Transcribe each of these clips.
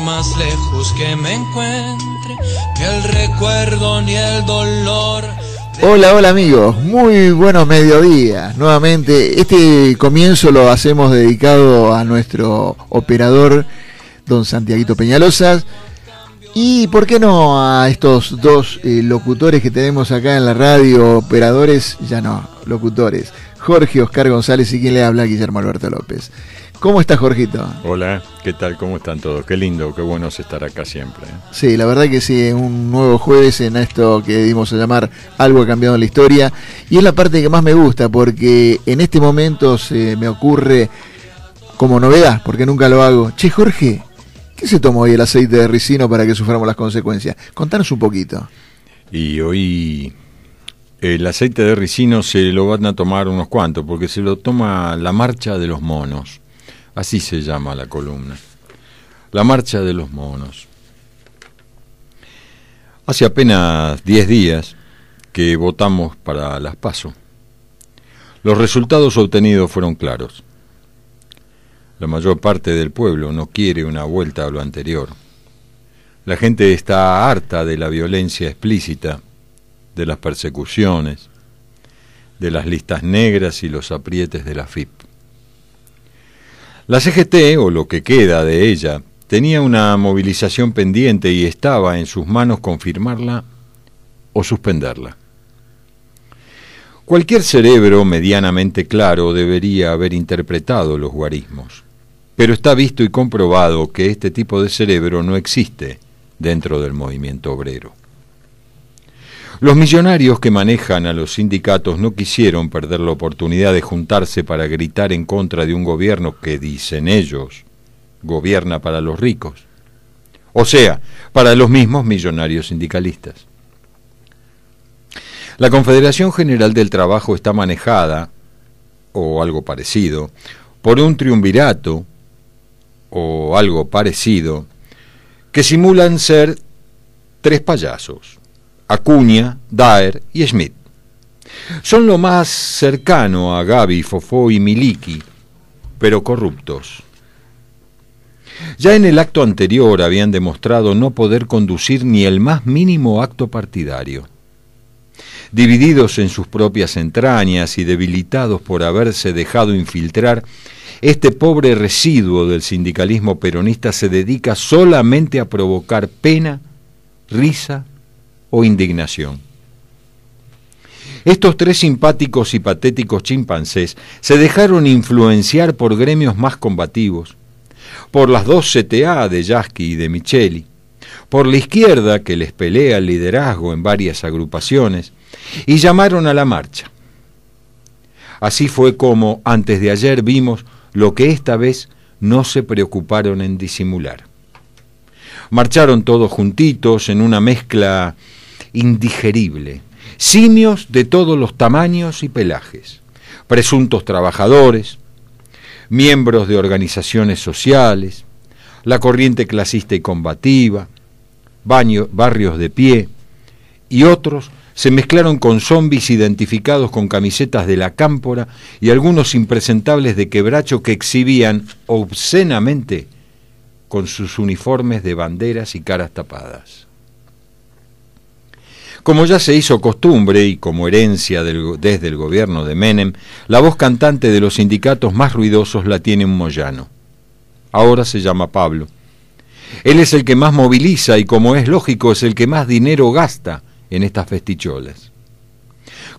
más lejos que me encuentre, el recuerdo ni el dolor. Hola, hola amigos, muy buenos mediodías. Nuevamente, este comienzo lo hacemos dedicado a nuestro operador, don Santiaguito Peñalosas, y por qué no a estos dos eh, locutores que tenemos acá en la radio, operadores, ya no, locutores, Jorge Oscar González y quien le habla, Guillermo Alberto López. ¿Cómo estás, Jorgito? Hola, ¿qué tal? ¿Cómo están todos? Qué lindo, qué bueno estar acá siempre. ¿eh? Sí, la verdad que sí, un nuevo jueves en esto que dimos a llamar Algo ha cambiado en la historia. Y es la parte que más me gusta, porque en este momento se me ocurre como novedad, porque nunca lo hago. Che, Jorge, ¿qué se tomó hoy el aceite de ricino para que suframos las consecuencias? Contanos un poquito. Y hoy el aceite de ricino se lo van a tomar unos cuantos, porque se lo toma la marcha de los monos. Así se llama la columna. La marcha de los monos. Hace apenas 10 días que votamos para las PASO. Los resultados obtenidos fueron claros. La mayor parte del pueblo no quiere una vuelta a lo anterior. La gente está harta de la violencia explícita, de las persecuciones, de las listas negras y los aprietes de la FIP. La CGT, o lo que queda de ella, tenía una movilización pendiente y estaba en sus manos confirmarla o suspenderla. Cualquier cerebro medianamente claro debería haber interpretado los guarismos, pero está visto y comprobado que este tipo de cerebro no existe dentro del movimiento obrero. Los millonarios que manejan a los sindicatos no quisieron perder la oportunidad de juntarse para gritar en contra de un gobierno que, dicen ellos, gobierna para los ricos, o sea, para los mismos millonarios sindicalistas. La Confederación General del Trabajo está manejada, o algo parecido, por un triunvirato, o algo parecido, que simulan ser tres payasos. Acuña, Daer y Schmidt. Son lo más cercano a Gaby, Fofó y Miliki, pero corruptos. Ya en el acto anterior habían demostrado no poder conducir ni el más mínimo acto partidario. Divididos en sus propias entrañas y debilitados por haberse dejado infiltrar, este pobre residuo del sindicalismo peronista se dedica solamente a provocar pena, risa o indignación. Estos tres simpáticos y patéticos chimpancés se dejaron influenciar por gremios más combativos, por las dos CTA de Yasky y de Micheli, por la izquierda que les pelea el liderazgo en varias agrupaciones, y llamaron a la marcha. Así fue como antes de ayer vimos lo que esta vez no se preocuparon en disimular. Marcharon todos juntitos en una mezcla indigerible, simios de todos los tamaños y pelajes, presuntos trabajadores, miembros de organizaciones sociales, la corriente clasista y combativa, barrios de pie y otros se mezclaron con zombis identificados con camisetas de la cámpora y algunos impresentables de quebracho que exhibían obscenamente con sus uniformes de banderas y caras tapadas. Como ya se hizo costumbre y como herencia desde el gobierno de Menem, la voz cantante de los sindicatos más ruidosos la tiene un moyano. Ahora se llama Pablo. Él es el que más moviliza y como es lógico es el que más dinero gasta en estas festicholas.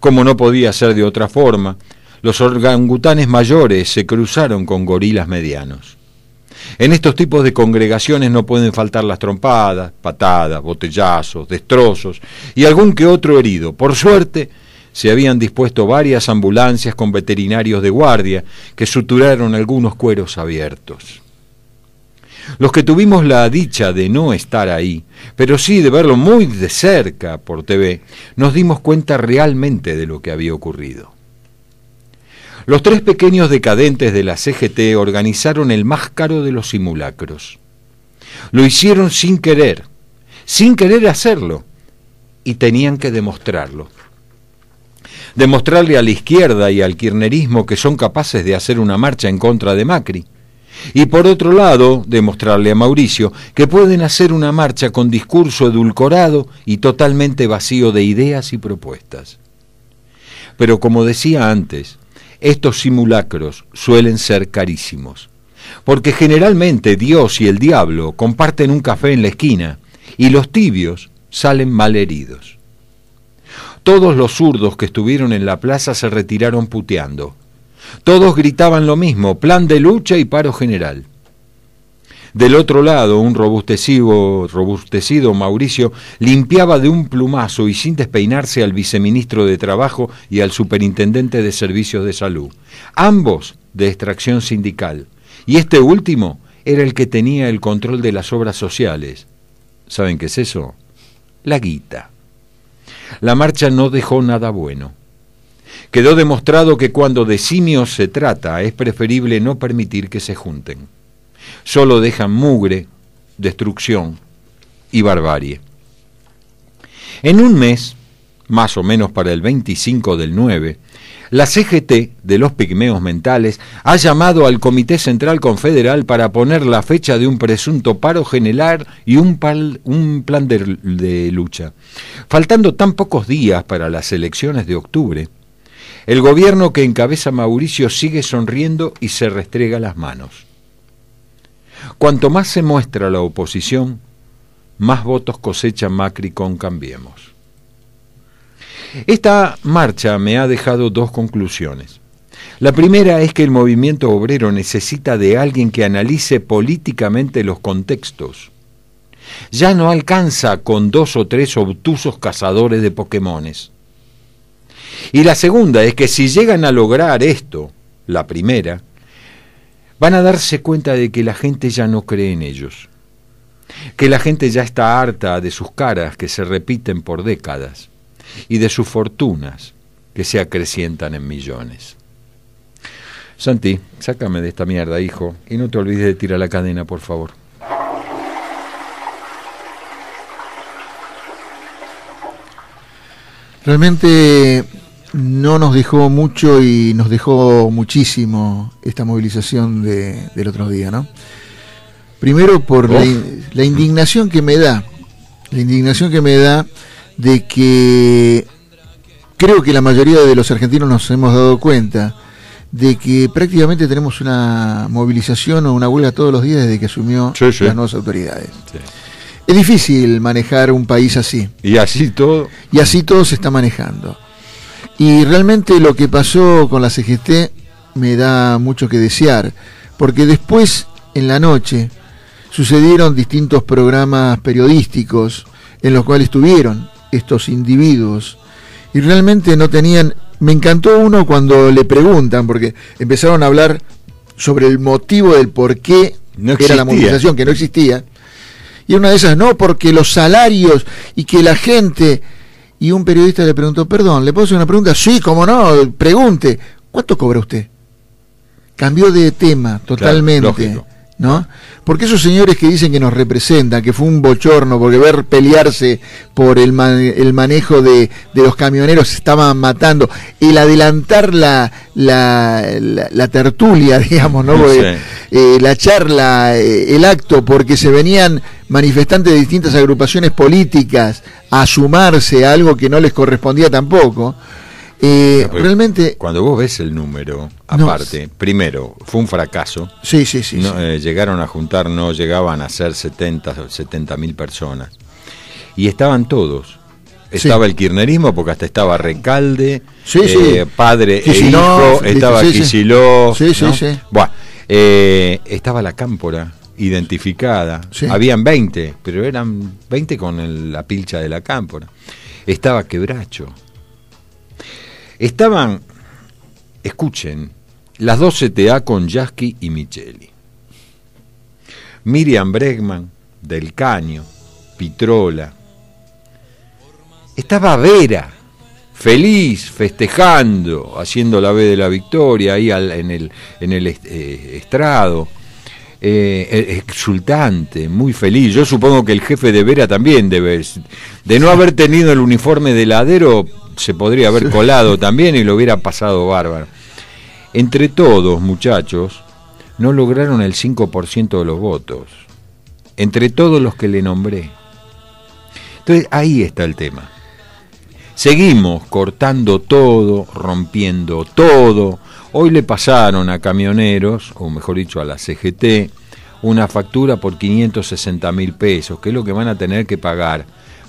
Como no podía ser de otra forma, los organgutanes mayores se cruzaron con gorilas medianos. En estos tipos de congregaciones no pueden faltar las trompadas, patadas, botellazos, destrozos y algún que otro herido. Por suerte, se habían dispuesto varias ambulancias con veterinarios de guardia que suturaron algunos cueros abiertos. Los que tuvimos la dicha de no estar ahí, pero sí de verlo muy de cerca por TV, nos dimos cuenta realmente de lo que había ocurrido. Los tres pequeños decadentes de la CGT organizaron el más caro de los simulacros. Lo hicieron sin querer, sin querer hacerlo, y tenían que demostrarlo. Demostrarle a la izquierda y al kirnerismo que son capaces de hacer una marcha en contra de Macri. Y por otro lado, demostrarle a Mauricio que pueden hacer una marcha con discurso edulcorado y totalmente vacío de ideas y propuestas. Pero como decía antes, estos simulacros suelen ser carísimos, porque generalmente Dios y el diablo comparten un café en la esquina y los tibios salen malheridos. Todos los zurdos que estuvieron en la plaza se retiraron puteando. Todos gritaban lo mismo, plan de lucha y paro general. Del otro lado, un robustecido, robustecido Mauricio limpiaba de un plumazo y sin despeinarse al viceministro de Trabajo y al superintendente de Servicios de Salud, ambos de extracción sindical. Y este último era el que tenía el control de las obras sociales. ¿Saben qué es eso? La guita. La marcha no dejó nada bueno. Quedó demostrado que cuando de simios se trata es preferible no permitir que se junten solo dejan mugre, destrucción y barbarie. En un mes, más o menos para el 25 del 9, la CGT de los pigmeos mentales ha llamado al Comité Central Confederal para poner la fecha de un presunto paro general y un, plan de, de lucha. Faltando tan pocos días para las elecciones de octubre, el gobierno que encabeza Mauricio sigue sonriendo y se restrega las manos. Cuanto más se muestra la oposición, más votos cosecha Macri con Cambiemos. Esta marcha me ha dejado dos conclusiones. La primera es que el movimiento obrero necesita de alguien que analice políticamente los contextos. Ya no alcanza con dos o tres obtusos cazadores de Pokémones. Y la segunda es que si llegan a lograr esto, la primera, van a darse cuenta de que la gente ya no cree en ellos, que la gente ya está harta de sus caras que se repiten por décadas y de sus fortunas que se acrecientan en millones. Santi, sácame de esta mierda, hijo, y no te olvides de tirar la cadena, por favor. Realmente no nos dejó mucho y nos dejó muchísimo esta movilización de, del otro día, ¿no? Primero por oh. la, indignación que me da, la indignación que me da de que creo que la mayoría de los argentinos nos hemos dado cuenta de que prácticamente tenemos una movilización o una huelga todos los días desde que asumió las nuevas autoridades. Es difícil manejar un país así. Y así todo. Y así todo se está manejando. Y realmente lo que pasó con la CGT me da mucho que desear, porque después, en la noche, sucedieron distintos programas periodísticos en los cuales estuvieron estos individuos y realmente no tenían... Me encantó uno cuando le preguntan, porque empezaron a hablar sobre el motivo del por qué no era la movilización, que no existía. Y una de esas, no, porque los salarios y que la gente y un periodista le preguntó, perdón, ¿le puedo hacer una pregunta? Sí, cómo no, pregunte, ¿cuánto cobra usted? Cambió de tema totalmente. ¿no? Porque esos señores que dicen que nos representan, que fue un bochorno, porque ver pelearse por el, el manejo de, los camioneros estaban matando, el adelantar la, la, la, tertulia, digamos, ¿no? Eh, la charla, eh, el acto, porque se venían manifestantes de distintas agrupaciones políticas a sumarse a algo que no les correspondía tampoco. Eh, realmente. Cuando vos ves el número, aparte, primero, fue un fracaso. Sí, sí, sí. Eh, llegaron a juntar, no llegaban a ser 70 70 mil personas. Y estaban todos. Estaba el kirchnerismo, porque hasta estaba Recalde, eh, padre e hijo, estaba Quisiló. estaba la cámpora identificada. Habían 20, pero eran 20 con la pilcha de la cámpora. Estaba Quebracho. Estaban, escuchen, las 12 TA con Jasky y Micheli. Miriam Bregman, Del Caño, Pitrola. Estaba Vera, feliz, festejando, haciendo la B de la victoria ahí en el, eh, estrado. Eh, eh, exultante, muy feliz. Yo supongo que el jefe de Vera también debe. De no haber tenido el uniforme de ladero, se podría haber colado también y lo hubiera pasado bárbaro. Entre todos, muchachos, no lograron el 5% de los votos. Entre todos los que le nombré. Entonces ahí está el tema. Seguimos cortando todo, rompiendo todo. Hoy le pasaron a camioneros, o mejor dicho a la CGT, una factura por 560 mil pesos, que es lo que van a tener que pagar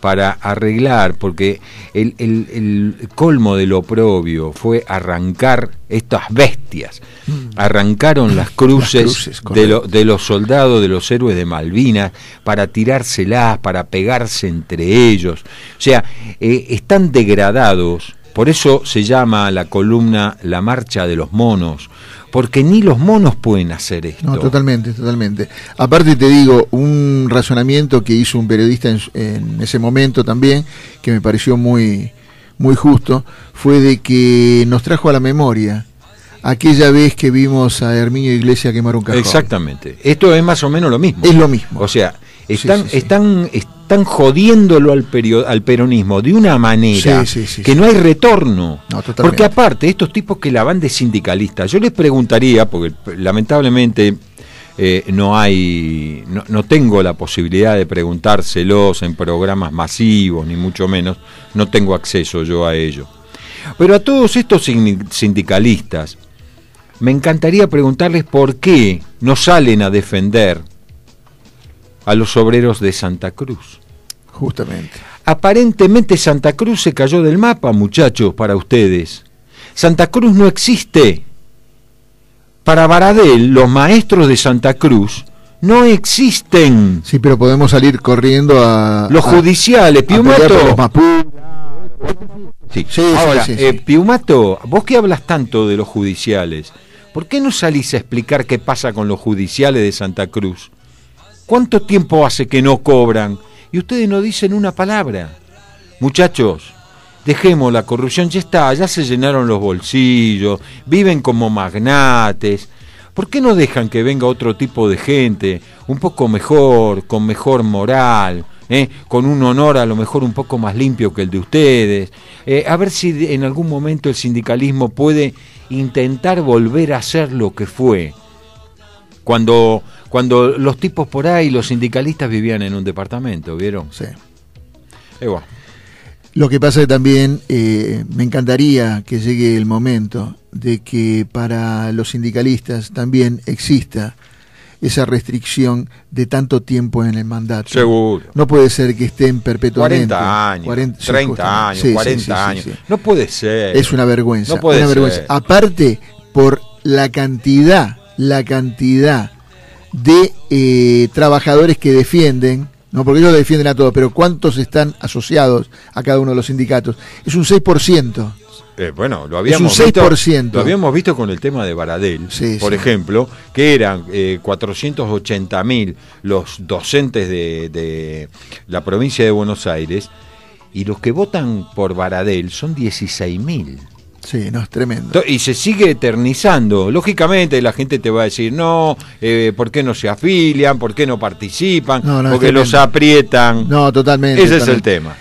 para arreglar, porque el, el, colmo de lo propio fue arrancar estas bestias. Mm. Arrancaron las cruces, de, de, los soldados, de los héroes de Malvinas, para tirárselas, para pegarse entre ellos. O sea, eh, están degradados, por eso se llama la columna La Marcha de los Monos, porque ni los monos pueden hacer esto. No, totalmente, totalmente. Aparte te digo, un razonamiento que hizo un periodista en, ese momento también, que me pareció muy, muy justo, fue de que nos trajo a la memoria aquella vez que vimos a Herminio Iglesias quemar un cajón. Exactamente. Esto es más o menos lo mismo. Es lo mismo. O sea, están, están están jodiéndolo al, peronismo de una manera que no hay retorno. porque aparte, estos tipos que la van de sindicalistas, yo les preguntaría, porque eh, lamentablemente eh, no hay, no, no, tengo la posibilidad de preguntárselos en programas masivos, ni mucho menos, no tengo acceso yo a ello. Pero a todos estos sindicalistas, me encantaría preguntarles por qué no salen a defender a los obreros de Santa Cruz. Justamente. Aparentemente Santa Cruz se cayó del mapa, muchachos, para ustedes. Santa Cruz no existe. Para Baradel, los maestros de Santa Cruz no existen. Sí, pero podemos salir corriendo a... Los judiciales, Piumato. Ahora, eh, Piumato, vos que hablas tanto de los judiciales, ¿por qué no salís a explicar qué pasa con los judiciales de Santa Cruz? ¿Cuánto tiempo hace que no cobran? Y ustedes no dicen una palabra. Muchachos, dejemos la corrupción, ya está, ya se llenaron los bolsillos, viven como magnates. ¿Por qué no dejan que venga otro tipo de gente, un poco mejor, con mejor moral, eh? con un honor a lo mejor un poco más limpio que el de ustedes? Eh, a ver si en algún momento el sindicalismo puede intentar volver a ser lo que fue. Cuando, cuando los tipos por ahí, los sindicalistas vivían en un departamento, ¿vieron? Sí. Eh, Lo que pasa es que también eh, me encantaría que llegue el momento de que para los sindicalistas también exista esa restricción de tanto tiempo en el mandato. Seguro. No puede ser que estén perpetuamente. 40 años, 30 años, años. No puede ser. Es una vergüenza. puede Aparte, por la cantidad la cantidad de eh, trabajadores que defienden, no porque ellos defienden a todos, pero cuántos están asociados a cada uno de los sindicatos. Es un 6%. Eh, bueno, lo habíamos, es Visto, habíamos visto con el tema de Baradel, por ejemplo, que eran eh, 480 mil los docentes de, de la provincia de Buenos Aires y los que votan por Baradel son 16.000. mil. Sí, no, es tremendo. Y se sigue eternizando. Lógicamente la gente te va a decir, no, eh, ¿por qué no se afilian? ¿Por qué no participan? porque los aprietan. No, totalmente. Ese es el tema.